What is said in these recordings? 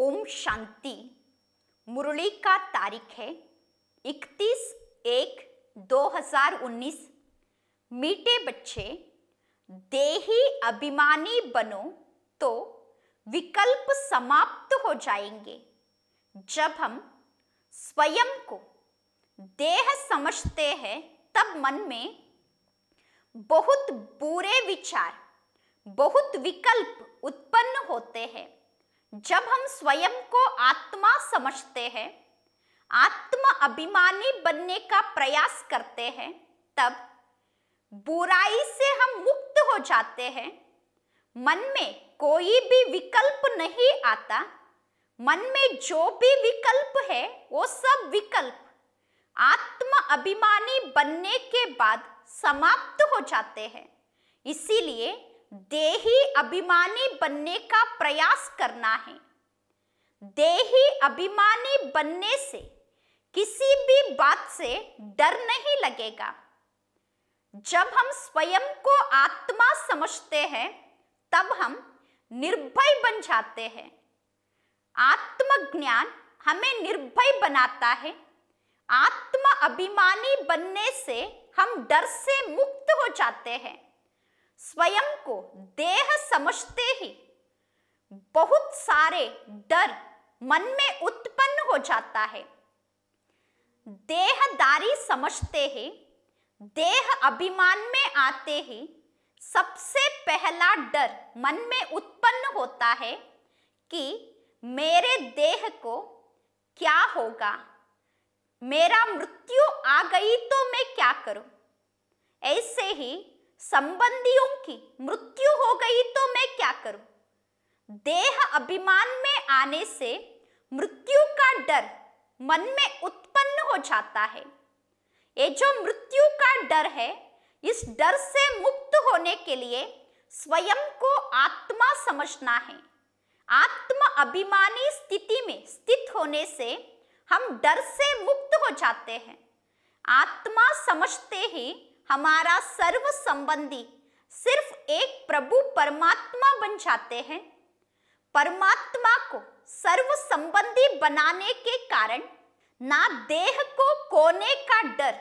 ओम शांति मुरली का तारीख है 31 एक 2019 मीठे बच्चे देही अभिमानी बनो तो विकल्प समाप्त हो जाएंगे जब हम स्वयं को देह समझते हैं तब मन में बहुत बुरे विचार बहुत विकल्प उत्पन्न जब हम स्वयं को आत्मा समझते हैं आत्म अभिमानी बनने का प्रयास करते हैं तब बुराई से हम मुक्त हो जाते हैं मन में कोई भी विकल्प नहीं आता मन में जो भी विकल्प है वो सब विकल्प आत्म अभिमानी बनने के बाद समाप्त हो जाते हैं इसीलिए देही अभिमानी बनने का प्रयास करना है देही अभिमानी बनने से किसी भी बात से डर नहीं लगेगा जब हम स्वयं को आत्मा समझते हैं तब हम निर्भय बन जाते हैं आत्मज्ञान हमें निर्भय बनाता है आत्म अभिमानी बनने से हम डर से मुक्त हो जाते हैं स्वयं को देह समझते ही बहुत सारे डर मन में उत्पन्न हो जाता है देहदारी समझते ही देह अभिमान में आते ही सबसे पहला डर मन में उत्पन्न होता है कि मेरे देह को क्या होगा मेरा मृत्यु आ गई तो मैं क्या करूं ऐसे ही संबंधियों की मृत्यु हो गई तो मैं क्या करूं देह अभिमान में आने से मृत्यु का डर मन में उत्पन्न हो जाता है ये जो मृत्यु का डर है इस डर से मुक्त होने के लिए स्वयं को आत्मा समझना है आत्म अभिमानी स्थिति में स्थित होने से हम डर से मुक्त हो जाते हैं आत्मा समझते ही हमारा सर्व संबंधी सिर्फ एक प्रभु परमात्मा बन जाते हैं परमात्मा को सर्व संबंधी बनाने के कारण ना देह को कोने का डर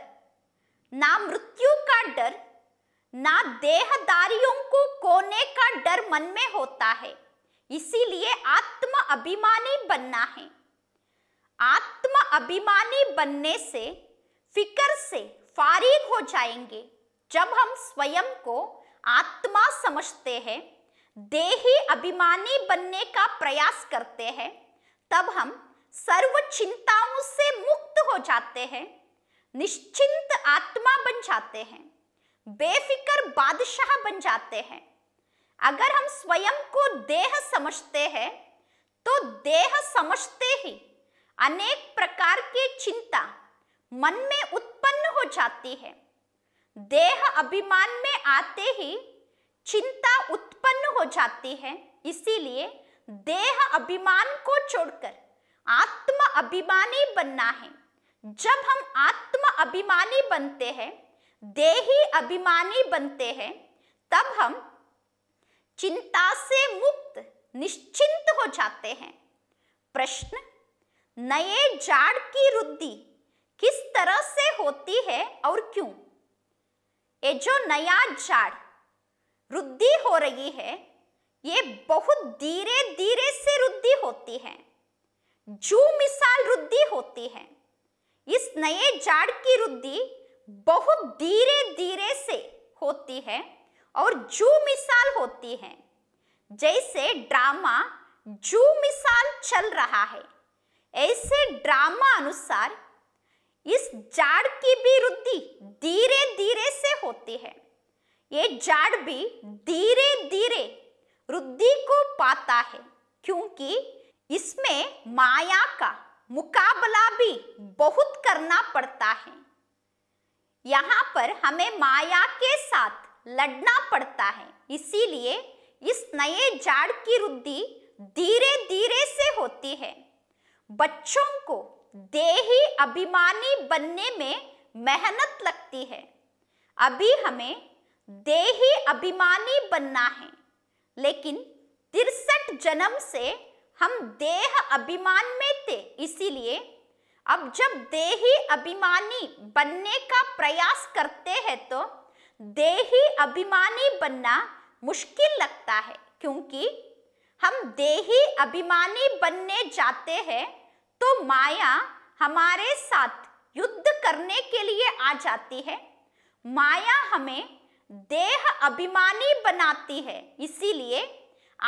ना मृत्यु का डर ना देहदारियों को कोने का डर मन में होता है इसीलिए आत्म अभिमानी बनना है आत्म अभिमानी बनने से फिकर से हो जाएंगे जब हम स्वयं को आत्मा समझते हैं देही अभिमानी बनने का प्रयास करते हैं तब हम सर्व चिंताओं से मुक्त हो जाते हैं निश्चिंत आत्मा बन जाते हैं बेफिक्र बादशाह बन जाते हैं अगर हम स्वयं को देह समझते हैं तो देह समझते ही अनेक प्रकार की चिंता मन में उत्पन्न हो जाती है देह अभिमान में आते ही चिंता उत्पन्न हो जाती है इसीलिए देह अभिमान को छोड़कर आत्म अभिमानी बनना है जब हम आत्म अभिमानी बनते हैं देही अभिमानी बनते हैं तब हम चिंता से मुक्त निश्चिंत हो जाते हैं प्रश्न नए जाड़ की रुद्धि किस तरह से होती है और क्यों ये जो नया झाड़ रुद्धि हो रही है ये बहुत धीरे धीरे से रुद्धि होती है जो मिसाल रुद्धि होती है इस नए झाड़ की रुद्धि बहुत धीरे धीरे से होती है और जू मिसाल होती है जैसे ड्रामा जू मिसाल चल रहा है ऐसे ड्रामा अनुसार इस जाड़ की भी वृद्धि धीरे धीरे से होती है ये जाड़ भी धीरे धीरे वृद्धि को पाता है क्योंकि इसमें माया का मुकाबला भी बहुत करना पड़ता है यहाँ पर हमें माया के साथ लड़ना पड़ता है इसीलिए इस नए जाड़ की वृद्धि धीरे धीरे से होती है बच्चों को देही अभिमानी बनने में मेहनत लगती है अभी हमें देही अभिमानी बनना है लेकिन तिरसठ जन्म से हम देह अभिमान में थे इसीलिए अब जब देही अभिमानी बनने का प्रयास करते हैं तो देही अभिमानी बनना मुश्किल लगता है क्योंकि हम देही अभिमानी बनने जाते हैं तो माया हमारे साथ युद्ध करने के लिए आ जाती है माया हमें देह अभिमानी बनाती है इसीलिए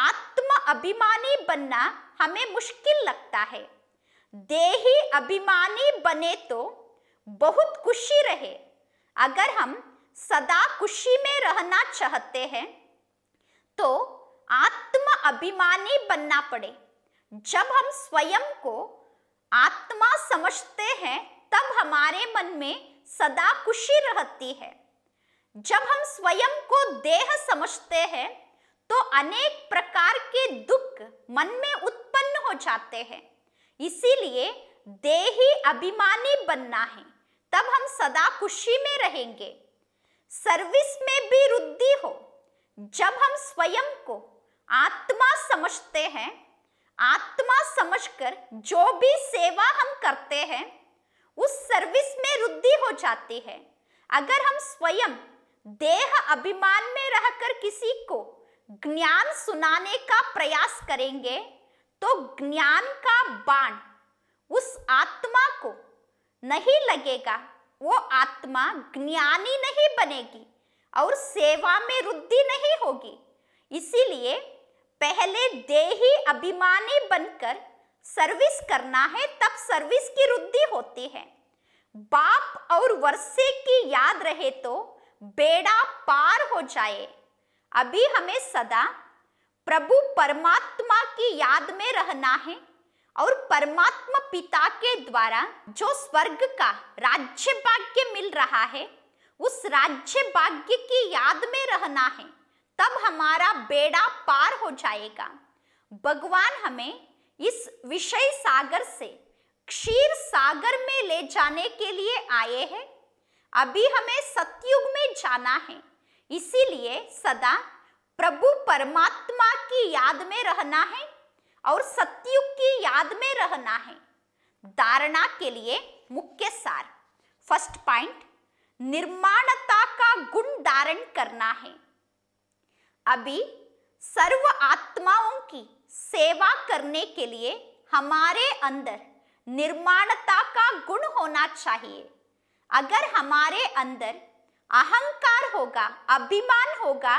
आत्म अभिमानी बनना हमें मुश्किल लगता है देही अभिमानी बने तो बहुत खुशी रहे अगर हम सदा खुशी में रहना चाहते हैं तो आत्म अभिमानी बनना पड़े जब हम स्वयं को आत्मा समझते हैं तब हमारे मन में सदा खुशी रहती है जब हम स्वयं को देह समझते हैं तो अनेक प्रकार के दुख मन में उत्पन्न हो जाते हैं इसीलिए देही अभिमानी बनना है तब हम सदा खुशी में रहेंगे सर्विस में भी रुद्धि हो जब हम स्वयं को आत्मा समझते हैं आत्मा समझकर जो भी सेवा हम करते हैं उस सर्विस में रुद्धि हो जाती है अगर हम स्वयं देह अभिमान में रहकर किसी को ज्ञान सुनाने का प्रयास करेंगे तो ज्ञान का बाण उस आत्मा को नहीं लगेगा वो आत्मा ज्ञानी नहीं बनेगी और सेवा में रुद्धि नहीं होगी इसीलिए पहले देही अभिमानी बनकर सर्विस करना है तब सर्विस की रुद्धि होती है बाप और वर्षे की याद रहे तो बेड़ा पार हो जाए अभी हमें सदा प्रभु परमात्मा की याद में रहना है और परमात्मा पिता के द्वारा जो स्वर्ग का राज्य भाग्य मिल रहा है उस राज्य भाग्य की याद में रहना है तब हमारा बेड़ा पार हो जाएगा भगवान हमें इस विषय सागर से क्षीर सागर में ले जाने के लिए आए हैं अभी हमें सतयुग में जाना है इसीलिए सदा प्रभु परमात्मा की याद में रहना है और सतयुग की याद में रहना है धारणा के लिए मुख्य सार फर्स्ट पॉइंट निर्माणता का गुण धारण करना है अभी सर्व आत्माओं की सेवा करने के लिए हमारे अंदर निर्माणता का गुण होना चाहिए अगर हमारे अंदर अहंकार होगा अभिमान होगा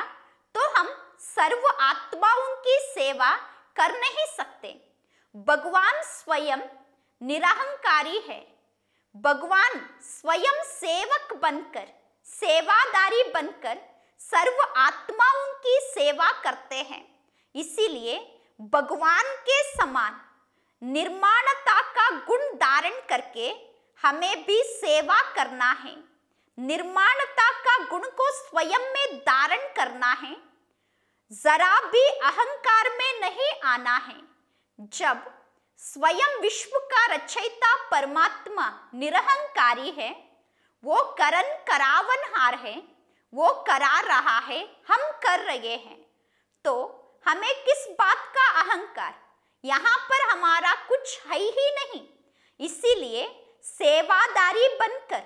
तो हम सर्व आत्माओं की सेवा कर नहीं सकते भगवान स्वयं निरहंकारी है भगवान स्वयं सेवक बनकर सेवादारी बनकर सर्व आत्माओं की सेवा करते हैं इसीलिए भगवान के समान निर्माणता का गुण धारण करके हमें भी सेवा करना है निर्माणता का गुण को स्वयं में धारण करना है जरा भी अहंकार में नहीं आना है जब स्वयं विश्व का रचयिता परमात्मा निरहंकारी है वो करण करावन हार है वो करा रहा है हम कर रहे हैं तो हमें किस बात का अहंकार यहाँ पर हमारा कुछ है ही नहीं इसीलिए सेवादारी बनकर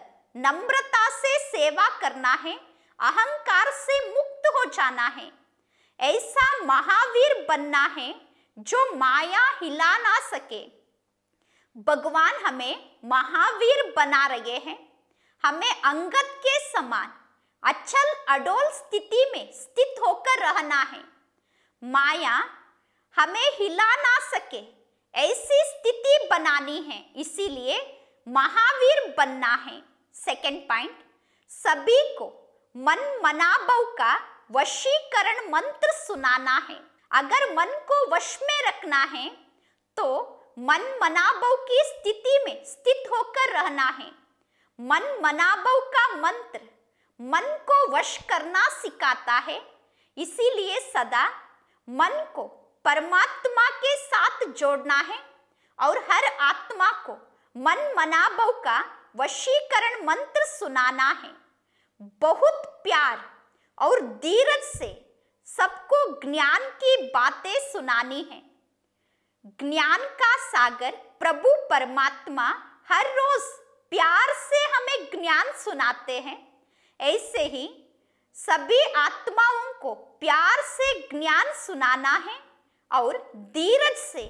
नम्रता से सेवा करना है अहंकार से मुक्त हो जाना है ऐसा महावीर बनना है जो माया हिला ना सके भगवान हमें महावीर बना रहे हैं हमें अंगत के समान अचल अडोल स्थिति में स्थित होकर रहना है माया हमें हिला ना सके ऐसी स्थिति बनानी है इसीलिए महावीर बनना है सेकंड पॉइंट सभी को मन मनाबव का वशीकरण मंत्र सुनाना है अगर मन को वश में रखना है तो मन मनाबव की स्थिति में स्थित होकर रहना है मन मनाबव का मंत्र मन को वश करना सिखाता है इसीलिए सदा मन को परमात्मा के साथ जोड़ना है और हर आत्मा को मन मनाभव का वशीकरण मंत्र सुनाना है बहुत प्यार और धीरज से सबको ज्ञान की बातें सुनानी है ज्ञान का सागर प्रभु परमात्मा हर रोज प्यार से हमें ज्ञान सुनाते हैं ऐसे ही सभी आत्माओं को प्यार से ज्ञान सुनाना है और धीरज से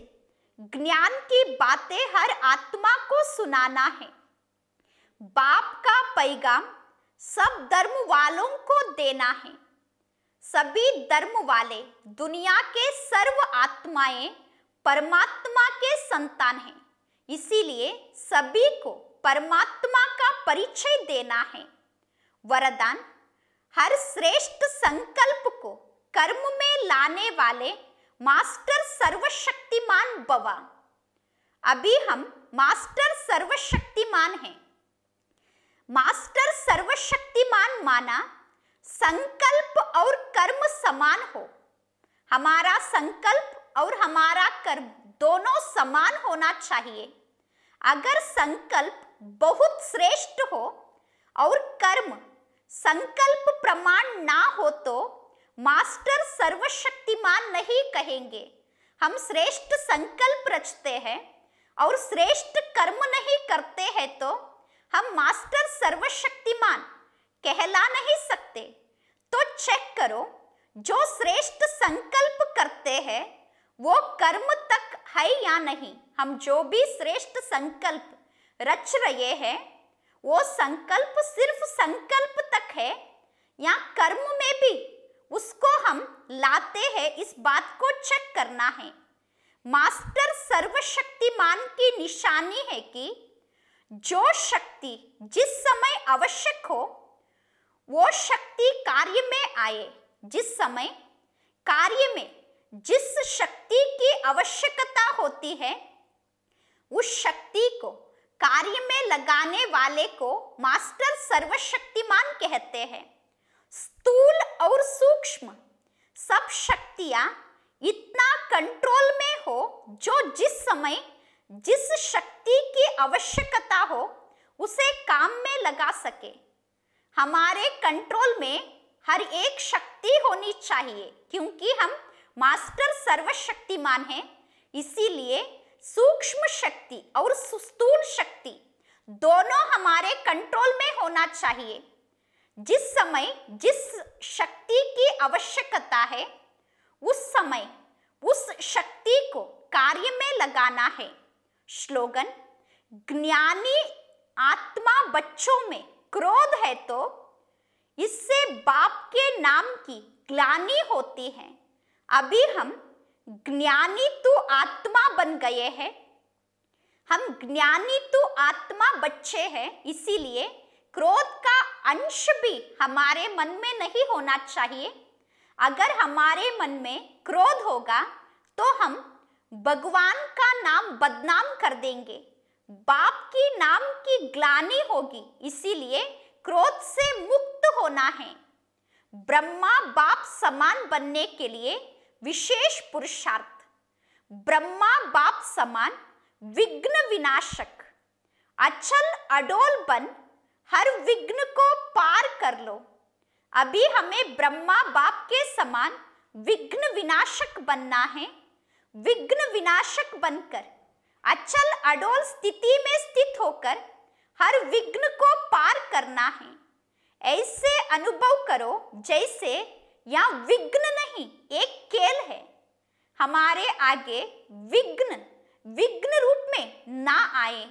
ज्ञान की बातें हर आत्मा को सुनाना है बाप का पैगाम सब धर्म वालों को देना है सभी धर्म वाले दुनिया के सर्व आत्माएं परमात्मा के संतान हैं इसीलिए सभी को परमात्मा का परिचय देना है वरदान हर श्रेष्ठ संकल्प को कर्म में लाने वाले मास्टर सर्वशक्तिमान बवा अभी हम मास्टर सर्वशक्तिमान हैं मास्टर सर्वशक्तिमान माना संकल्प और कर्म समान हो हमारा संकल्प और हमारा कर्म दोनों समान होना चाहिए अगर संकल्प बहुत श्रेष्ठ हो और कर्म संकल्प प्रमाण ना हो तो मास्टर सर्वशक्तिमान नहीं कहेंगे हम श्रेष्ठ संकल्प रचते हैं और श्रेष्ठ कर्म नहीं करते हैं तो हम मास्टर सर्वशक्तिमान कहला नहीं सकते तो चेक करो जो श्रेष्ठ संकल्प करते हैं वो कर्म तक है या नहीं हम जो भी श्रेष्ठ संकल्प रच रहे हैं वो संकल्प सिर्फ संकल्प तक है या कर्म में भी उसको हम लाते हैं इस बात को चेक करना है मास्टर सर्वशक्तिमान की निशानी है कि जो शक्ति जिस समय आवश्यक हो वो शक्ति कार्य में आए जिस समय कार्य में जिस शक्ति की आवश्यकता होती है उस शक्ति को कार्य में लगाने वाले को मास्टर सर्वशक्तिमान कहते हैं स्थूल और सूक्ष्म सब शक्तियां इतना कंट्रोल में हो जो जिस समय जिस शक्ति की आवश्यकता हो उसे काम में लगा सके हमारे कंट्रोल में हर एक शक्ति होनी चाहिए क्योंकि हम मास्टर सर्वशक्तिमान हैं इसीलिए सूक्ष्म शक्ति और स्थूल शक्ति दोनों हमारे कंट्रोल में होना चाहिए जिस समय जिस शक्ति की आवश्यकता है उस समय उस शक्ति को कार्य में लगाना है स्लोगन ज्ञानी आत्मा बच्चों में क्रोध है तो इससे बाप के नाम की ग्लानी होती है अभी हम ज्ञानी तू तो आत्मा बन गए हैं हम ज्ञानी तू तो आत्मा बच्चे हैं इसीलिए क्रोध का अंश भी हमारे मन में नहीं होना चाहिए अगर हमारे मन में क्रोध होगा तो हम भगवान का नाम बदनाम कर देंगे बाप की नाम की ग्लानी होगी इसीलिए क्रोध से मुक्त होना है ब्रह्मा बाप समान बनने के लिए विशेष पुरुषार्थ ब्रह्मा बाप समान विघ्न विनाशक अचल अडोल बन हर विघ्न को पार कर लो अभी हमें ब्रह्मा बाप के समान विघ्न विनाशक बनना है विघ्न विनाशक बनकर अचल अडोल स्थिति में स्थित होकर हर विघ्न को पार करना है ऐसे अनुभव करो जैसे या विघ्न नहीं एक केल है हमारे आगे विघ्न विघ्न रूप में ना आए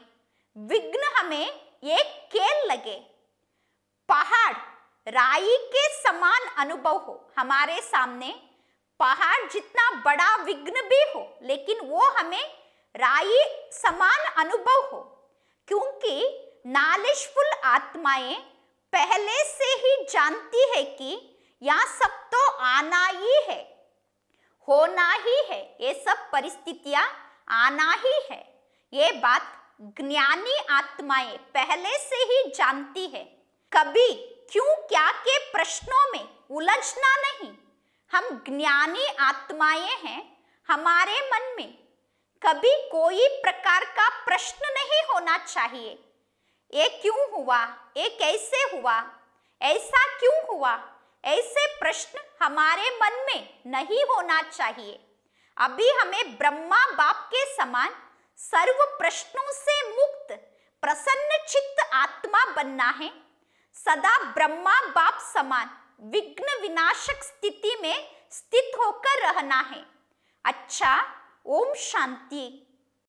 विघ्न हमें एक केल लगे पहाड़ राई के समान अनुभव हो हमारे सामने पहाड़ जितना बड़ा विघ्न भी हो लेकिन वो हमें राई समान अनुभव हो क्योंकि नॉलेजफुल आत्माएं पहले से ही जानती है कि यहाँ सब तो आना ही है होना ही है ये सब परिस्थितियां आना ही है ये बात ज्ञानी आत्माएं पहले से ही जानती है कभी क्यों क्या के प्रश्नों में उलझना नहीं हम ज्ञानी आत्माएं हैं हमारे मन में कभी कोई प्रकार का प्रश्न नहीं होना चाहिए ये क्यों हुआ ये कैसे हुआ ऐसा क्यों हुआ ऐसे प्रश्न हमारे मन में नहीं होना चाहिए अभी हमें ब्रह्मा बाप के समान सर्व प्रश्नों से मुक्त प्रसन्न चित्त आत्मा बनना है सदा ब्रह्मा बाप समान विघ्न विनाशक स्थिति में स्थित होकर रहना है अच्छा ओम शांति